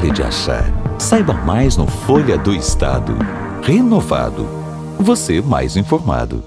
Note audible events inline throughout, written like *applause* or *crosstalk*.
pare de achar. Saiba mais no Folha do Estado. Renovado. Você mais informado.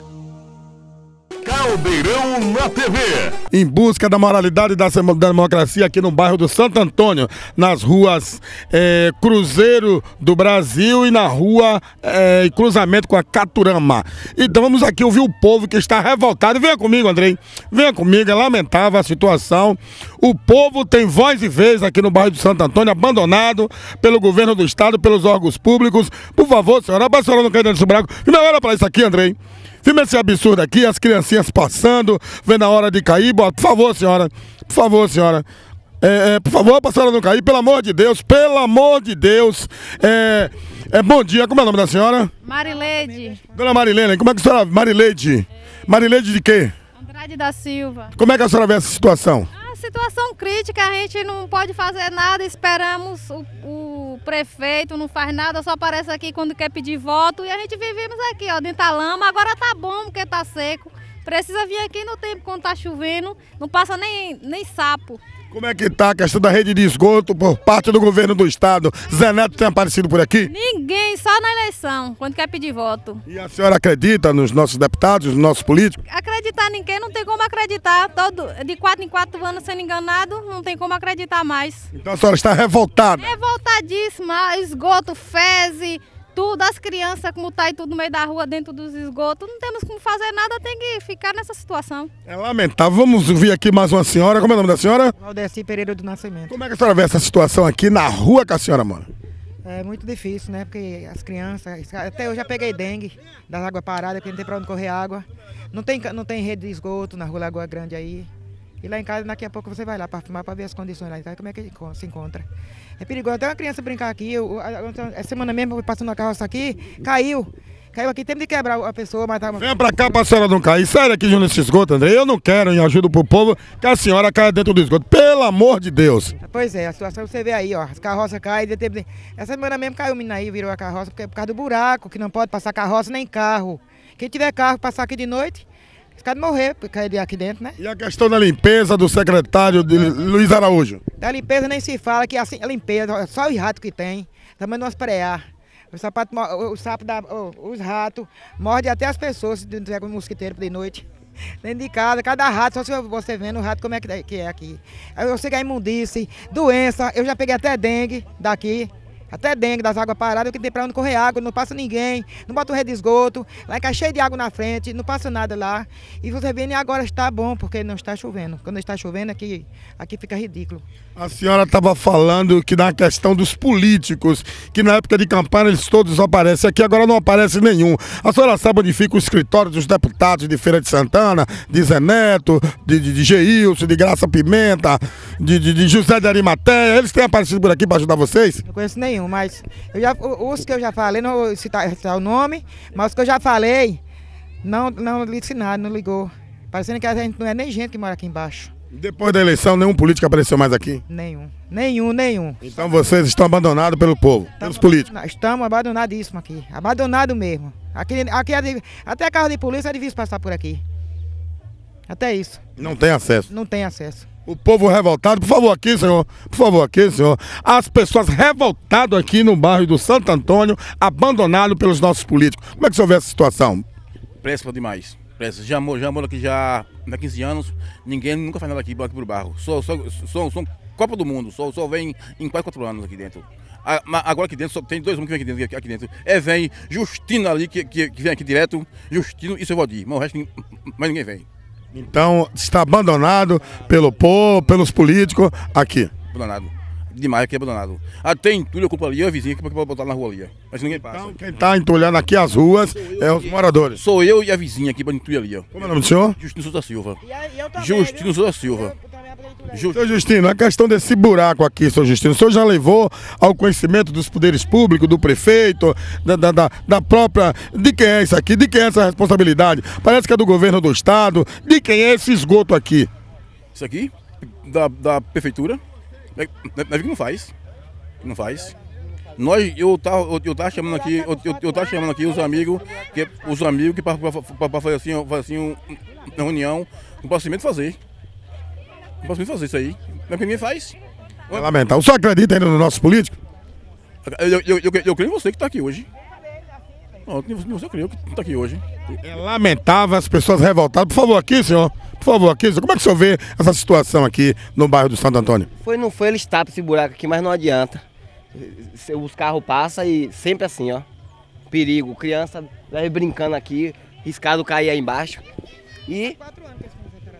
Caldeirão na TV em busca da moralidade e da democracia aqui no bairro do Santo Antônio, nas ruas é, Cruzeiro do Brasil e na rua é, Cruzamento com a Caturama. Então vamos aqui ouvir o povo que está revoltado. Venha comigo, Andrei. Venha comigo, é lamentável a situação. O povo tem voz e vez aqui no bairro do Santo Antônio, abandonado pelo governo do estado, pelos órgãos públicos. Por favor, senhora, a senhora não cai dentro do buraco. Não olha para isso aqui, Andrei. Filma esse absurdo aqui, as criancinhas passando, vendo a hora de cair, por favor, senhora. Por favor, senhora. É, é, por favor, para a senhora não cair, pelo amor de Deus, pelo amor de Deus. É, é, bom dia, como é o nome da senhora? Marileide. Dona Marilene, como é que a senhora. Marileide? Marileide de quê? Andrade da Silva. Como é que a senhora vê essa situação? Ah, situação crítica, a gente não pode fazer nada, esperamos o, o prefeito, não faz nada, só aparece aqui quando quer pedir voto e a gente vivemos aqui, ó, dentro da lama. Agora tá bom porque tá seco. Precisa vir aqui no tempo quando tá chovendo, não passa nem, nem sapo. Como é que tá a questão da rede de esgoto por parte do governo do estado? Zé Neto tem aparecido por aqui? Ninguém, só na eleição, quando quer pedir voto. E a senhora acredita nos nossos deputados, nos nossos políticos? Acreditar ninguém não tem como acreditar. Todo, de quatro em quatro anos sendo enganado, não tem como acreditar mais. Então a senhora está revoltada? Revoltadíssima, esgoto, fezes tudo, as crianças como tá aí tudo no meio da rua, dentro dos esgotos, não temos como fazer nada, tem que ficar nessa situação. É lamentável. Vamos ouvir aqui mais uma senhora. Como é o nome da senhora? Valdeci Pereira do Nascimento. Como é que a senhora vê essa situação aqui na rua que a senhora mora? É muito difícil, né? Porque as crianças. Até eu já peguei dengue das águas paradas, porque não tem para onde correr água. Não tem, não tem rede de esgoto na rua Lagoa Grande aí. E lá em casa, daqui a pouco você vai lá para filmar, para ver as condições lá em casa, como é que se encontra. É perigoso. Até uma criança brincar aqui. Eu, então, essa semana mesmo, passando a carroça aqui, caiu. Caiu aqui, temos de quebrar a pessoa, matar uma Vem pra cá pra senhora não cair. Sai daqui de nesse esgoto, André. Eu não quero e ajudo pro povo que a senhora caia dentro do esgoto. Pelo amor de Deus. Pois é, a situação você vê aí, ó. As carroças caem. De... Essa semana mesmo caiu o menino aí, virou a carroça, porque é por causa do buraco, que não pode passar carroça nem carro. Quem tiver carro, passar aqui de noite, ficar de morrer porque cair é aqui dentro, né? E a questão da limpeza do secretário de Luiz Araújo? Da limpeza nem se fala, que assim, a limpeza, só os ratos que tem, também não asprear. É o sapato, o sapo da, os ratos, morde até as pessoas se não tiver com mosquiteiro de noite. *laughs* Dentro de casa, cada rato, só você vendo o rato como é que é aqui. Eu sei que é imundície, doença, eu já peguei até dengue daqui. Até dengue das águas paradas, que tem pra onde correr água, não passa ninguém, não bota o rede de esgoto, lá é cheio de água na frente, não passa nada lá. E você vê e agora está bom, porque não está chovendo. Quando está chovendo, aqui, aqui fica ridículo. A senhora estava falando que na questão dos políticos, que na época de campanha eles todos aparecem aqui, agora não aparece nenhum. A senhora sabe onde fica o escritório dos deputados de Feira de Santana, de Zé Neto, de, de, de Geilson, de Graça Pimenta, de, de, de José de Arimateia? Eles têm aparecido por aqui para ajudar vocês? Não conheço nenhum nenhum, mas eu já, os que eu já falei, não vou citar, citar o nome, mas os que eu já falei, não, não disse nada, não ligou. Parecendo que a gente não é nem gente que mora aqui embaixo. Depois da eleição, nenhum político apareceu mais aqui? Nenhum, nenhum, nenhum. Então vocês estão abandonados pelo povo, estamos pelos políticos? Estamos abandonadíssimos aqui, abandonado mesmo. Aqui, aqui é, até carro de polícia é difícil passar por aqui. Até isso. Não tem acesso? Não tem acesso. O povo revoltado, por favor aqui, senhor. Por favor aqui, senhor. As pessoas revoltadas aqui no bairro do Santo Antônio, abandonado pelos nossos políticos. Como é que o senhor vê essa situação? Péssima demais. Péssima. Já moro, já moro aqui já há 15 anos. Ninguém nunca faz nada aqui, aqui pro bairro. Sou, sou, sou, sou Copa do Mundo. Só, sou vem em quase quatro anos aqui dentro. Agora aqui dentro, só tem dois homens que vem aqui dentro, aqui dentro. É, vem Justino ali, que, que, que vem aqui direto. Justino e seu Valdir. Mas o resto, mais ninguém vem. Então, está abandonado pelo povo, pelos políticos aqui. Abandonado. Demais aqui, abandonado. Até entulha, ocupa ali, eu vizinho que é pode botar na rua ali. Mas ninguém passa. Então, quem está entulhando aqui as ruas é os moradores. Sou eu e a vizinha aqui para entulhar ali. Ó. Como é o nome do senhor? Justino Souza Silva. E eu, também, Justino Souza Silva. Justo. Seu Justino, a questão desse buraco aqui, seu Justino, o senhor já levou ao conhecimento dos poderes públicos, do prefeito, da, da, da, da própria. De quem é isso aqui? De quem é essa responsabilidade? Parece que é do governo do estado. De quem é esse esgoto aqui? Isso aqui? Da, da prefeitura? Mas é, é, é que não faz. Não faz. Nós, eu tava, tá, eu, eu tava tá chamando aqui, eu, eu, eu tava tá chamando aqui os amigos, que, os amigos que para fazer assim, fazer assim uma reunião, um procedimento fazer. Não posso me fazer isso aí. Não é que ninguém faz. É lamentável. O senhor acredita ainda no nosso político? Eu, eu, eu, eu creio em você que está aqui hoje. Não, você creio que está aqui hoje. É lamentável as pessoas revoltadas. Por favor, aqui, senhor. Por favor, aqui, senhor. Como é que o senhor vê essa situação aqui no bairro do Santo Antônio? Foi, não foi, ele estar esse buraco aqui, mas não adianta. Os carros passam e sempre assim, ó. Perigo. Criança vai brincando aqui, riscado cair aí embaixo. E.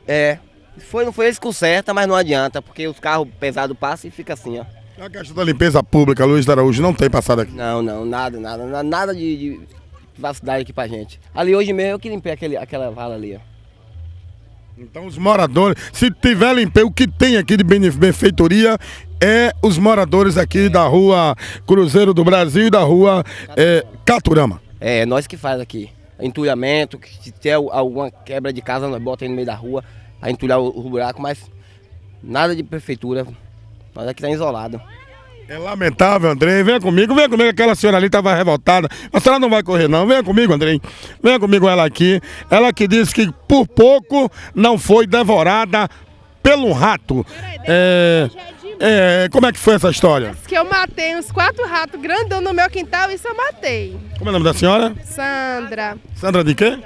É. Foi, não foi eles conserta, mas não adianta, porque os carros pesados passam e fica assim, ó. A questão da limpeza pública, Luiz Araújo, não tem passado aqui. Não, não, nada, nada, nada de, de vacidade aqui pra gente. Ali hoje mesmo eu que limpei aquele, aquela vala ali, ó. Então os moradores, se tiver limpeza, o que tem aqui de benfeitoria é os moradores aqui é. da rua Cruzeiro do Brasil e da rua é, Caturama. É, Caturama. é, nós que faz aqui. Entulhamento, se tiver alguma quebra de casa, nós botamos aí no meio da rua a entulhar o, o buraco, mas nada de prefeitura. Nós aqui tá isolado. É lamentável, Andrei. Venha comigo, venha comigo. Aquela senhora ali estava revoltada. A senhora não vai correr, não. Venha comigo, Andrei. Venha comigo, ela aqui. Ela que disse que por pouco não foi devorada pelo rato. Peraí, é... É, como é que foi essa história? Diz que eu matei uns quatro ratos grandão no meu quintal, e só matei. Como é o nome da senhora? Sandra. Sandra de quê?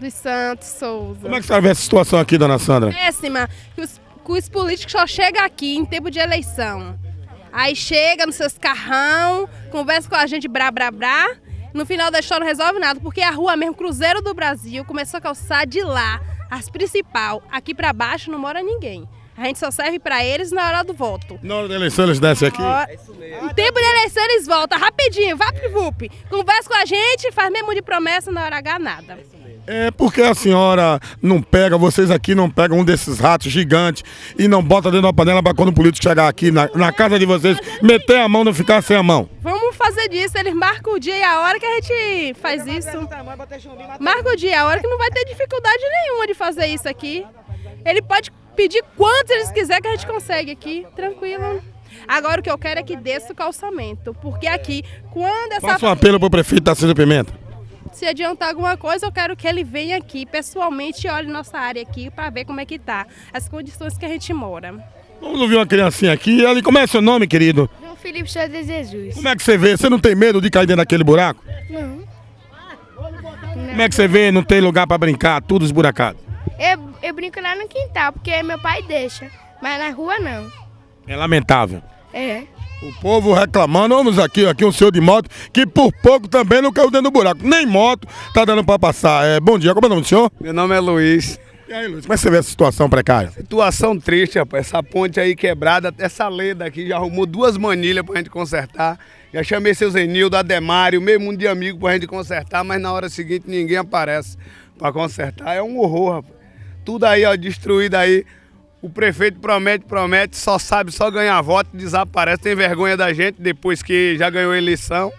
Dos Santos Souza. Como é que a senhora vê essa situação aqui, dona Sandra? Péssima. Que os, que os políticos só chegam aqui em tempo de eleição. Aí chega nos seus carrão, conversa com a gente, brá, brá, brá. No final da história não resolve nada, porque a rua mesmo, Cruzeiro do Brasil, começou a calçar de lá, as principal. Aqui para baixo não mora ninguém. A gente só serve para eles na hora do voto. Na hora da eleição eles descem aqui? Ó, é em tempo de eleição eles voltam, rapidinho, vá pro VUP. Conversa com a gente, faz mesmo de promessa, na hora H nada. É é porque a senhora não pega, vocês aqui não pegam um desses ratos gigantes e não bota dentro da panela para quando o político chegar aqui na, na casa de vocês, meter a mão não ficar sem a mão. Vamos fazer disso, eles marcam o dia e a hora que a gente faz isso. Marca o dia e a hora que não vai ter dificuldade nenhuma de fazer isso aqui. Ele pode pedir quantos eles quiser que a gente consegue aqui, tranquilo. Agora o que eu quero é que desça o calçamento, porque aqui, quando essa... Faça um apelo para o prefeito Tarcísio Pimenta se adiantar alguma coisa, eu quero que ele venha aqui pessoalmente e olhe nossa área aqui para ver como é que tá, as condições que a gente mora. Vamos ouvir uma criancinha aqui. Ali, como é seu nome, querido? João é Felipe Chá de Jesus. Como é que você vê? Você não tem medo de cair dentro daquele buraco? Não. Como é que você vê? Não tem lugar para brincar, tudo esburacado. Eu, eu brinco lá no quintal, porque meu pai deixa, mas na rua não. É lamentável. É. O povo reclamando, vamos aqui, aqui um senhor de moto, que por pouco também não caiu dentro do buraco. Nem moto tá dando para passar. É, bom dia, como é o nome do senhor? Meu nome é Luiz. E aí, Luiz, como é que você vê essa situação precária? Situação triste, rapaz. Essa ponte aí quebrada, essa leda aqui já arrumou duas manilhas pra gente consertar. Já chamei seu Zenildo, Ademário, meio mundo de amigo pra gente consertar, mas na hora seguinte ninguém aparece pra consertar. É um horror, rapaz. Tudo aí, ó, destruído aí. O prefeito promete, promete, só sabe só ganhar voto, desaparece, tem vergonha da gente depois que já ganhou a eleição.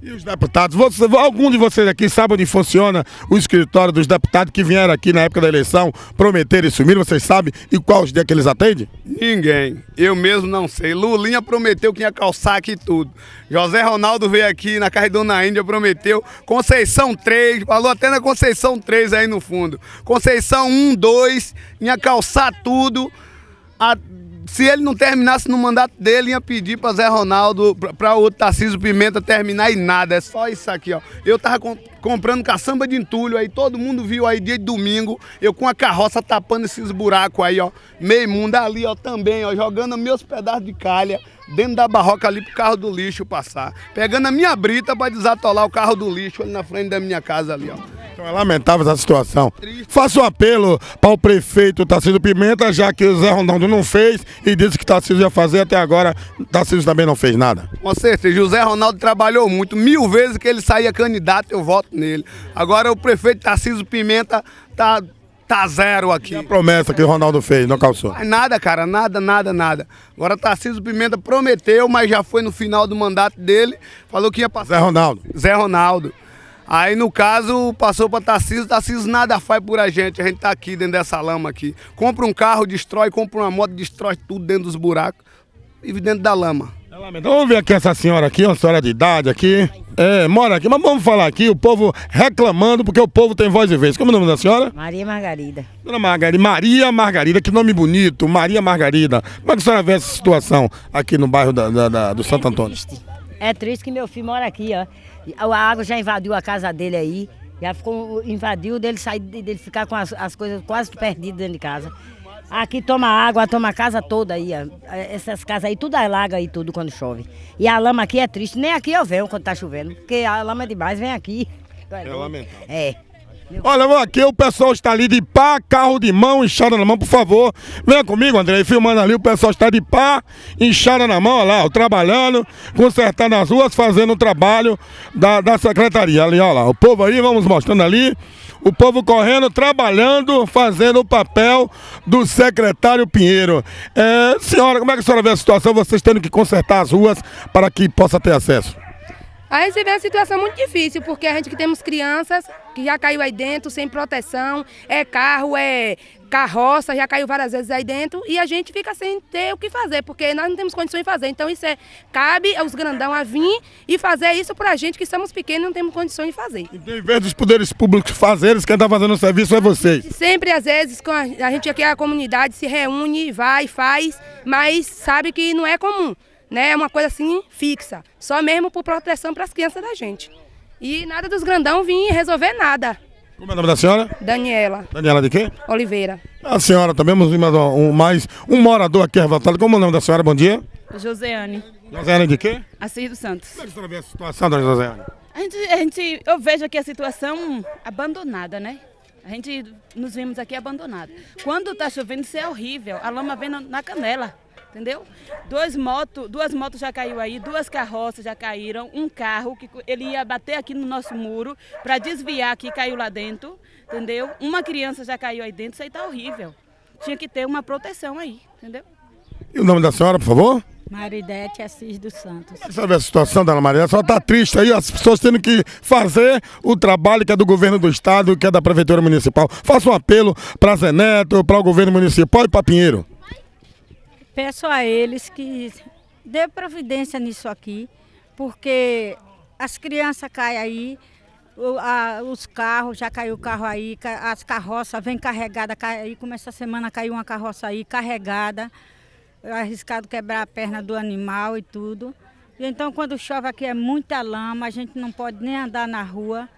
E os deputados? Você, algum de vocês aqui sabe onde funciona o escritório dos deputados que vieram aqui na época da eleição, prometeram e sumiram? Vocês sabem e quais dias que eles atendem? Ninguém. Eu mesmo não sei. Lulinha prometeu que ia calçar aqui tudo. José Ronaldo veio aqui na Casa Dona Índia, prometeu. Conceição 3, falou até na Conceição 3 aí no fundo. Conceição 1, 2, ia calçar tudo. A se ele não terminasse no mandato dele, ia pedir para Zé Ronaldo, para o Tarcísio Pimenta terminar e nada. É só isso aqui, ó. Eu tava com, comprando caçamba de entulho aí, todo mundo viu aí dia de domingo, eu com a carroça tapando esses buracos aí, ó. Meio mundo ali, ó, também, ó, jogando meus pedaços de calha dentro da barroca ali pro carro do lixo passar. Pegando a minha brita para desatolar o carro do lixo ali na frente da minha casa ali, ó. Então é lamentável essa situação. Faço um apelo para o prefeito Tarcísio Pimenta, já que o Zé Ronaldo não fez e disse que Tarcísio ia fazer, até agora Tarcísio também não fez nada. Com certeza, José Ronaldo trabalhou muito, mil vezes que ele saía candidato, eu voto nele. Agora o prefeito Tarcísio Pimenta tá tá zero aqui. E a promessa que o Ronaldo fez, não calçou? Nada, cara, nada, nada, nada. Agora Tarcísio Pimenta prometeu, mas já foi no final do mandato dele, falou que ia passar. Zé Ronaldo. Zé Ronaldo. Aí, no caso, passou para Tarcísio, Tarcísio nada faz por a gente, a gente tá aqui dentro dessa lama aqui. Compra um carro, destrói, compra uma moto, destrói tudo dentro dos buracos e dentro da lama. Então, vamos ver aqui essa senhora aqui, uma senhora de idade aqui, é, mora aqui, mas vamos falar aqui, o povo reclamando, porque o povo tem voz e vez. Como é o nome da senhora? Maria Margarida. Dona Margarida, Maria Margarida, que nome bonito, Maria Margarida. Como é que a senhora vê essa situação aqui no bairro da, da, da, do Santo Antônio? É triste. É triste que meu filho mora aqui, ó. A água já invadiu a casa dele aí. Já ficou, invadiu dele sair, dele ficar com as, as coisas quase perdidas dentro de casa. Aqui toma água, toma a casa toda aí. Ó. É, essas casas aí, tudo alaga aí tudo quando chove. E a lama aqui é triste. Nem aqui eu venho quando tá chovendo, porque a lama é demais, vem aqui. É lamentável. É. Olha, aqui o pessoal está ali de pá, carro de mão, inchada na mão, por favor. Venha comigo, André, filmando ali, o pessoal está de pá, inchada na mão, olha lá, trabalhando, consertando as ruas, fazendo o trabalho da, da secretaria. Ali, olha lá, o povo aí, vamos mostrando ali. O povo correndo, trabalhando, fazendo o papel do secretário Pinheiro. É, senhora, como é que a senhora vê a situação? Vocês tendo que consertar as ruas para que possa ter acesso? A gente vê uma situação muito difícil, porque a gente que temos crianças que já caiu aí dentro sem proteção, é carro, é carroça, já caiu várias vezes aí dentro e a gente fica sem ter o que fazer, porque nós não temos condições de fazer. Então isso é, cabe aos grandão a vir e fazer isso para a gente que somos pequenos e não temos condições de fazer. Então, em vez dos poderes públicos fazerem, quem está fazendo o serviço é vocês. Sempre, às vezes, com a, a gente aqui, a comunidade se reúne, vai, faz, mas sabe que não é comum né? É uma coisa assim fixa, só mesmo por proteção para as crianças da gente. E nada dos grandão vim resolver nada. Como é o nome da senhora? Daniela. Daniela de quê? Oliveira. A senhora também, mais um, mais um morador aqui revoltado. Como é o nome da senhora? Bom dia. Joseane. Joseane de quê? Assis dos Santos. Como é que a senhora vê a situação, dona Joseane? A gente, a gente, eu vejo aqui a situação abandonada, né? A gente nos vimos aqui abandonado. Quando está chovendo, isso é horrível. A lama vem na canela entendeu? Dois moto, duas motos já caiu aí, duas carroças já caíram, um carro que ele ia bater aqui no nosso muro para desviar que caiu lá dentro, entendeu? Uma criança já caiu aí dentro, isso aí tá horrível. Tinha que ter uma proteção aí, entendeu? E o nome da senhora, por favor? Maridete Assis dos Santos. Você sabe a situação, Ana Maria? Só está triste aí, as pessoas tendo que fazer o trabalho que é do governo do estado, que é da prefeitura municipal. Faça um apelo para Zeneto, para o governo municipal e para Pinheiro peço a eles que dê providência nisso aqui, porque as crianças caem aí, os carros, já caiu o carro aí, as carroças vêm carregadas, aí como essa semana caiu uma carroça aí carregada, arriscado quebrar a perna do animal e tudo. Então quando chove aqui é muita lama, a gente não pode nem andar na rua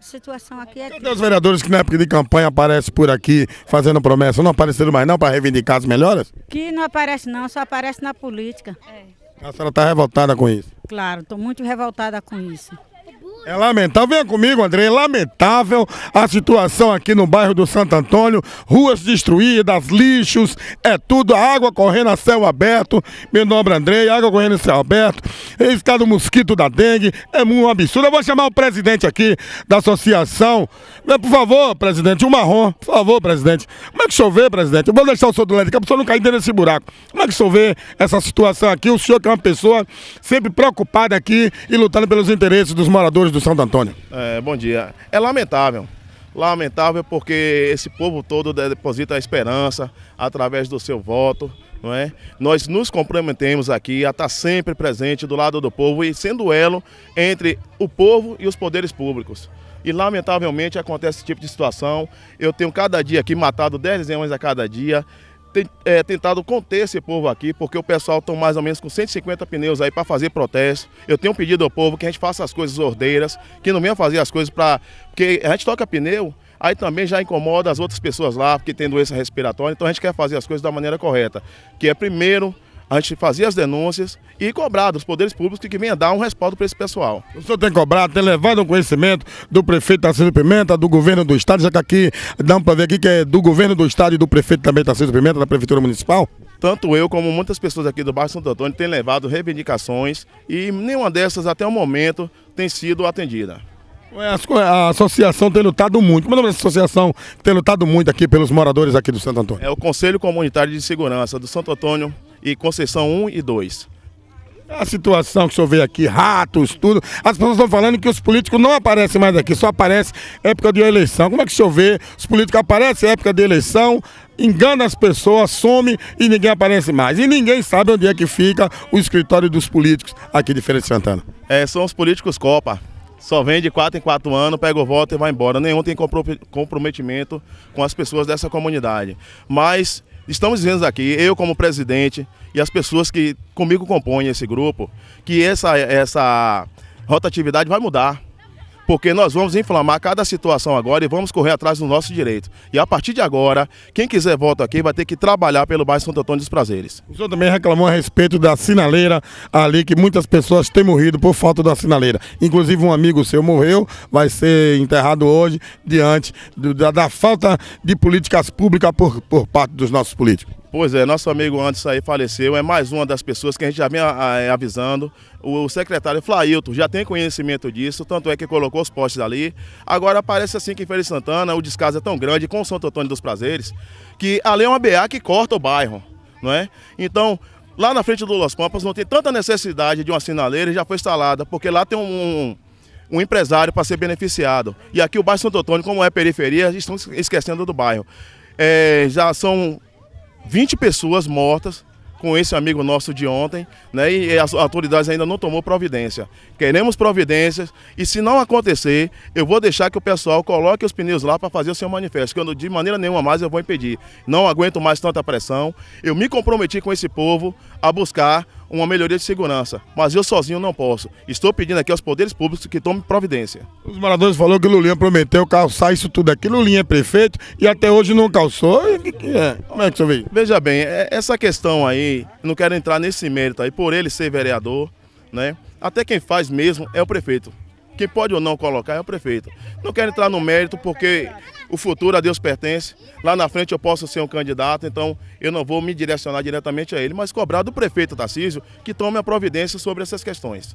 situação aqui é. Cadê os vereadores que na época de campanha aparecem por aqui fazendo promessa? Não apareceram mais não para reivindicar as melhoras? Que não aparece não, só aparece na política. É. A senhora está revoltada com isso? Claro, estou muito revoltada com isso. É lamentável, venha comigo, André. lamentável a situação aqui no bairro do Santo Antônio. Ruas destruídas, lixos, é tudo. A água correndo a céu aberto. Meu nome é André, água correndo a céu aberto. Está do mosquito da dengue. É um absurdo. Eu vou chamar o presidente aqui da associação. Por favor, presidente, o marrom. Por favor, presidente. Como é que chover, presidente? Eu vou deixar o senhor do lado aqui, a pessoa não cair dentro desse buraco. Como é que chover essa situação aqui? O senhor que é uma pessoa sempre preocupada aqui e lutando pelos interesses dos moradores do Santo Antônio. É, bom dia. É lamentável. Lamentável porque esse povo todo deposita a esperança através do seu voto. Não é? Nós nos comprometemos aqui a estar sempre presente do lado do povo e sendo elo entre o povo e os poderes públicos. E lamentavelmente acontece esse tipo de situação. Eu tenho cada dia aqui matado 10 leões a cada dia é, tentado conter esse povo aqui, porque o pessoal está mais ou menos com 150 pneus aí para fazer protesto. Eu tenho pedido ao povo que a gente faça as coisas ordeiras, que não venha fazer as coisas para. Porque a gente toca pneu, aí também já incomoda as outras pessoas lá, porque tem doença respiratória. Então a gente quer fazer as coisas da maneira correta, que é primeiro a gente fazia as denúncias e cobrava dos poderes públicos que venham dar um respaldo para esse pessoal. O senhor tem cobrado, tem levado um conhecimento do prefeito Tarcísio Pimenta, do governo do estado, já que aqui dá para ver aqui que é do governo do estado e do prefeito também Tarcísio Pimenta, da prefeitura municipal? Tanto eu como muitas pessoas aqui do bairro Santo Antônio têm levado reivindicações e nenhuma dessas até o momento tem sido atendida. A associação tem lutado muito. Como é o nome dessa associação que tem lutado muito aqui pelos moradores aqui do Santo Antônio? É o Conselho Comunitário de Segurança do Santo Antônio e Conceição 1 e 2. É a situação que o senhor vê aqui, ratos, tudo. As pessoas estão falando que os políticos não aparecem mais aqui, só aparece época de eleição. Como é que o senhor vê? Os políticos aparecem época de eleição, engana as pessoas, some e ninguém aparece mais. E ninguém sabe onde é que fica o escritório dos políticos aqui de Feira de Santana. É, são os políticos Copa. Só vem de 4 em 4 anos, pega o voto e vai embora. Nenhum tem comprometimento com as pessoas dessa comunidade. Mas estamos dizendo aqui, eu como presidente e as pessoas que comigo compõem esse grupo, que essa, essa rotatividade vai mudar porque nós vamos inflamar cada situação agora e vamos correr atrás do nosso direito. E a partir de agora, quem quiser voto aqui vai ter que trabalhar pelo bairro Santo Antônio dos Prazeres. O senhor também reclamou a respeito da sinaleira ali, que muitas pessoas têm morrido por falta da sinaleira. Inclusive um amigo seu morreu, vai ser enterrado hoje, diante do, da, da, falta de políticas públicas por, por parte dos nossos políticos. Pois é, nosso amigo antes aí faleceu, é mais uma das pessoas que a gente já vem ah, é, avisando. O secretário Flailton já tem conhecimento disso, tanto é que colocou os postes ali. Agora parece assim que em Feira de Santana o descaso é tão grande com o Santo Antônio dos Prazeres, que ali é uma BA que corta o bairro, não é? Então, lá na frente do Los Pampas não tem tanta necessidade de uma sinaleira, já foi instalada, porque lá tem um, um um empresário para ser beneficiado. E aqui o bairro Santo Antônio, como é periferia, estão esquecendo do bairro. É, já são 20 pessoas mortas com esse amigo nosso de ontem, né? E as autoridades ainda não tomou providência. Queremos providências e se não acontecer, eu vou deixar que o pessoal coloque os pneus lá para fazer o seu manifesto, que eu de maneira nenhuma mais eu vou impedir. Não aguento mais tanta pressão. Eu me comprometi com esse povo a buscar uma melhoria de segurança. Mas eu sozinho não posso. Estou pedindo aqui aos poderes públicos que tomem providência. Os moradores falaram que Lulinha prometeu calçar isso tudo aqui. Lulinha é prefeito e até hoje não calçou. que é? Como é que você vê? Veja bem, é, essa questão aí, não quero entrar nesse mérito aí, por ele ser vereador, né? Até quem faz mesmo é o prefeito. Quem pode ou não colocar é o prefeito. Não quero entrar no mérito porque o futuro a Deus pertence. Lá na frente eu posso ser um candidato, então eu não vou me direcionar diretamente a ele, mas cobrar do prefeito Tarcísio que tome a providência sobre essas questões.